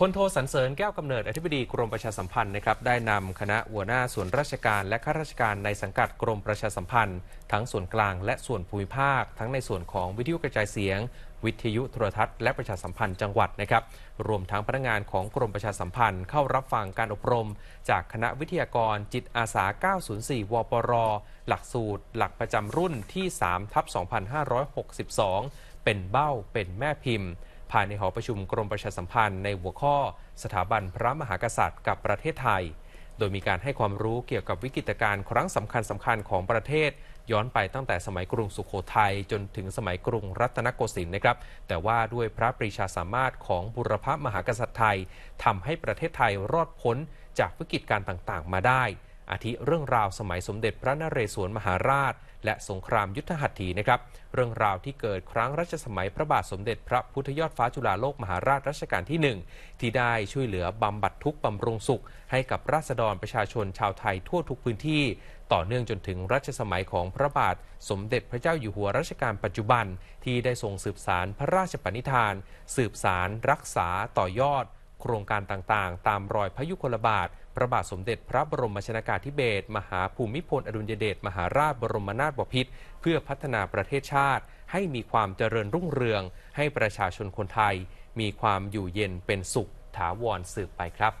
พลโทสันเสริญแก้วกำเนิดอธิบดีกรมประชาสัมพันธ์นะครับได้นำคณะหัวหน้าส่วนราชการและข้าราชการในสังกัดกรมประชาสัมพันธ์ ทั้งส่วนกลางและส่วนภูมิภาค ทั้งในส่วนของวิทยุกระจายเสียง วิทยุโทรทัศน์และประชาสัมพันธ์จังหวัดนะครับ รวมทั้งพนักงานของกรมประชาสัมพันธ์ เข้ารับฟังการอบรม จากคณะวิทยากรจิตอาสา 904 วปร หลักสูตร หลักประจำรุ่นที่3ทับ2562 เป็นเบ้าเป็นแม่พิมพ์ภายในหอประชุมกรมประชาสัมพันธ์ในหัวข้อสถาบันพระมหากษัตริย์กับประเทศไทย โดยมีการให้ความรู้เกี่ยวกับวิกฤตการณ์ครั้งสำคัญสาคัญของประเทศย้อนไปตั้งแต่สมัยกรุงสุขโขทัยจนถึงสมัยกรุงรัตนโกสินทร์นะครับ แต่ว่าด้วยพระปรีชาสามารถของบุรพมหากษัตริย์ไทยทำให้ประเทศไทยรอดพ้นจากวิกฤตการณ์ต่างๆ มาได้อาทิเรื่องราวสมัยสมเด็จพระนเรศวรมหาราช และสงครามยุทธหัตถีนะครับเรื่องราวที่เกิดครั้งรัชสมัยพระบาทสมเด็จ พระพุทธยอดฟ้าจุฬาโลกมหาราชรัชกาลที่1ที่ได้ช่วยเหลือบำบัดทุกบำรุงสุขให้กับราษฎรประชาชนชาวไทยทั่วทุกพื้นที่ ต่อเนื่องจนถึงรัชสมัยของพระบาท สมเด็จพระเจ้าอยู่หัวรัชกาลปัจจุบัน ที่ได้ทรงสืบสารพระราชปณิธาน สืบสารรักษาต่อยอดโครงการต่างๆ ตามรอยพยุคลบาทพระบาทสมเด็จพระบรมชนากาธิเบศรมหาภูมิพล อดุลยเดช มหาราช บรมนาถบพิตร เพื่อพัฒนาประเทศชาติ ให้มีความเจริญรุ่งเรือง ให้ประชาชนคนไทยมีความอยู่เย็นเป็นสุขถาวรสืบไปครับ